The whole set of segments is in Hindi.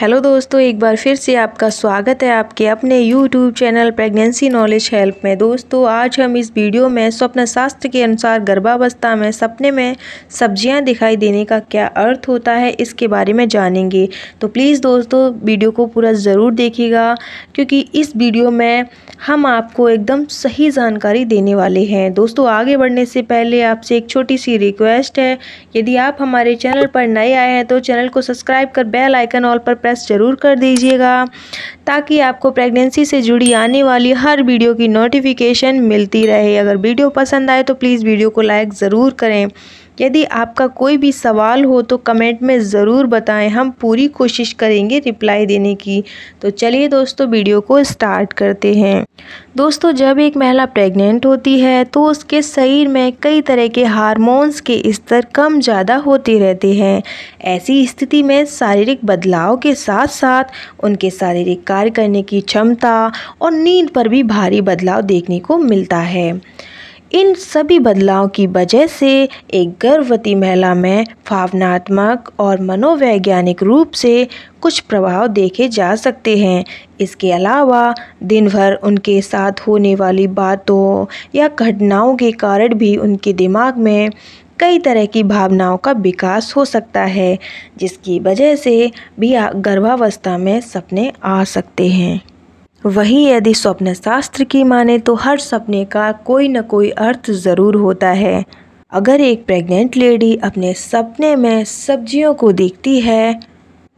हेलो दोस्तों एक बार फिर से आपका स्वागत है आपके अपने YouTube channel pregnancy knowledge help में दोस्तों आज हम इस वीडियो में स्वप्न शास्त्र के अनुसार गर्भावस्था में सपने में सब्जियां दिखाई देने का क्या अर्थ होता है इसके बारे में जानेंगे तो प्लीज़ दोस्तों वीडियो को पूरा ज़रूर देखिएगा क्योंकि इस वीडियो में हम आपको एकदम सही जानकारी देने वाले हैं दोस्तों आगे बढ़ने से पहले आपसे एक छोटी सी रिक्वेस्ट है यदि आप हमारे चैनल पर नए आए हैं तो चैनल को सब्सक्राइब कर बेल आइकन ऑल पर प्रेस ज़रूर कर दीजिएगा ताकि आपको प्रेगनेंसी से जुड़ी आने वाली हर वीडियो की नोटिफिकेशन मिलती रहे अगर वीडियो पसंद आए तो प्लीज़ वीडियो को लाइक ज़रूर करें यदि आपका कोई भी सवाल हो तो कमेंट में ज़रूर बताएं हम पूरी कोशिश करेंगे रिप्लाई देने की तो चलिए दोस्तों वीडियो को स्टार्ट करते हैं दोस्तों जब एक महिला प्रेग्नेंट होती है तो उसके शरीर में कई तरह के हार्मोन्स के स्तर कम ज़्यादा होते रहते हैं ऐसी स्थिति में शारीरिक बदलाव के साथ साथ उनके शारीरिक कार्य करने की क्षमता और नींद पर भी भारी बदलाव देखने को मिलता है इन सभी बदलाव की वजह से एक गर्भवती महिला में भावनात्मक और मनोवैज्ञानिक रूप से कुछ प्रभाव देखे जा सकते हैं इसके अलावा दिन भर उनके साथ होने वाली बातों या घटनाओं के कारण भी उनके दिमाग में कई तरह की भावनाओं का विकास हो सकता है जिसकी वजह से भी गर्भावस्था में सपने आ सकते हैं वही यदि स्वप्न शास्त्र की माने तो हर सपने का कोई न कोई अर्थ ज़रूर होता है अगर एक प्रेग्नेंट लेडी अपने सपने में सब्जियों को देखती है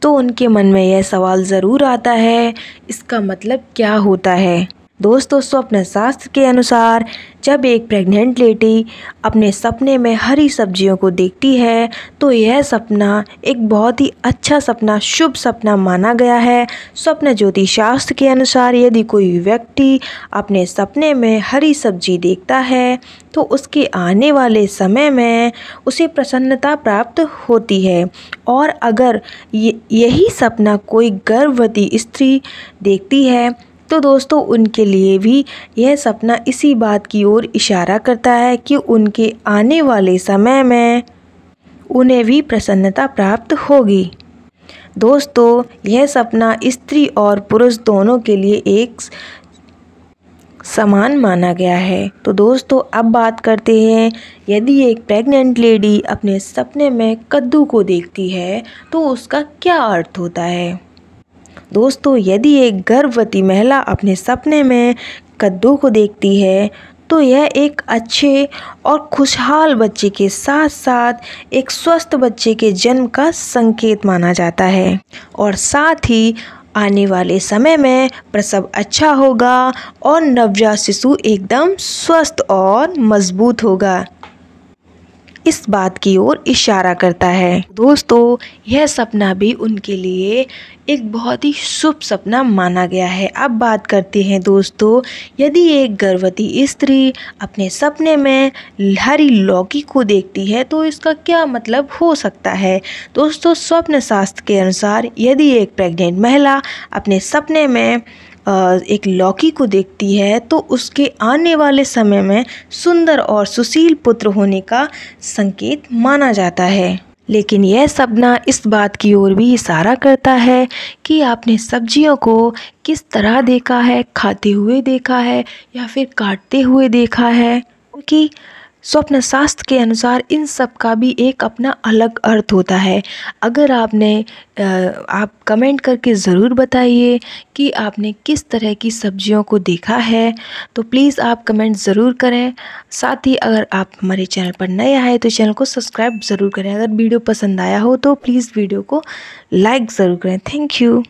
तो उनके मन में यह सवाल ज़रूर आता है इसका मतलब क्या होता है दोस्तों स्वप्न शास्त्र के अनुसार जब एक प्रेग्नेंट लेडी अपने सपने में हरी सब्जियों को देखती है तो यह सपना एक बहुत ही अच्छा सपना शुभ सपना माना गया है स्वप्न ज्योतिष शास्त्र के अनुसार यदि कोई व्यक्ति अपने सपने में हरी सब्जी देखता है तो उसके आने वाले समय में उसे प्रसन्नता प्राप्त होती है और अगर यही सपना कोई गर्भवती स्त्री देखती है तो दोस्तों उनके लिए भी यह सपना इसी बात की ओर इशारा करता है कि उनके आने वाले समय में उन्हें भी प्रसन्नता प्राप्त होगी दोस्तों यह सपना स्त्री और पुरुष दोनों के लिए एक समान माना गया है तो दोस्तों अब बात करते हैं यदि एक प्रेग्नेंट लेडी अपने सपने में कद्दू को देखती है तो उसका क्या अर्थ होता है दोस्तों यदि एक गर्भवती महिला अपने सपने में कद्दू को देखती है तो यह एक अच्छे और खुशहाल बच्चे के साथ साथ एक स्वस्थ बच्चे के जन्म का संकेत माना जाता है और साथ ही आने वाले समय में प्रसव अच्छा होगा और नवजात शिशु एकदम स्वस्थ और मजबूत होगा इस बात की ओर इशारा करता है दोस्तों यह सपना भी उनके लिए एक बहुत ही शुभ सपना माना गया है अब बात करते हैं दोस्तों यदि एक गर्भवती स्त्री अपने सपने में हरी लौकी को देखती है तो इसका क्या मतलब हो सकता है दोस्तों स्वप्न शास्त्र के अनुसार यदि एक प्रेग्नेंट महिला अपने सपने में एक लौकी को देखती है तो उसके आने वाले समय में सुंदर और सुशील पुत्र होने का संकेत माना जाता है लेकिन यह सपना इस बात की ओर भी इशारा करता है कि आपने सब्जियों को किस तरह देखा है खाते हुए देखा है या फिर काटते हुए देखा है क्योंकि स्वप्न शास्त्र के अनुसार इन सब का भी एक अपना अलग अर्थ होता है अगर आपने आप कमेंट करके ज़रूर बताइए कि आपने किस तरह की सब्जियों को देखा है तो प्लीज़ आप कमेंट ज़रूर करें साथ ही अगर आप हमारे चैनल पर नए आए तो चैनल को सब्सक्राइब ज़रूर करें अगर वीडियो पसंद आया हो तो प्लीज़ वीडियो को लाइक ज़रूर करें थैंक यू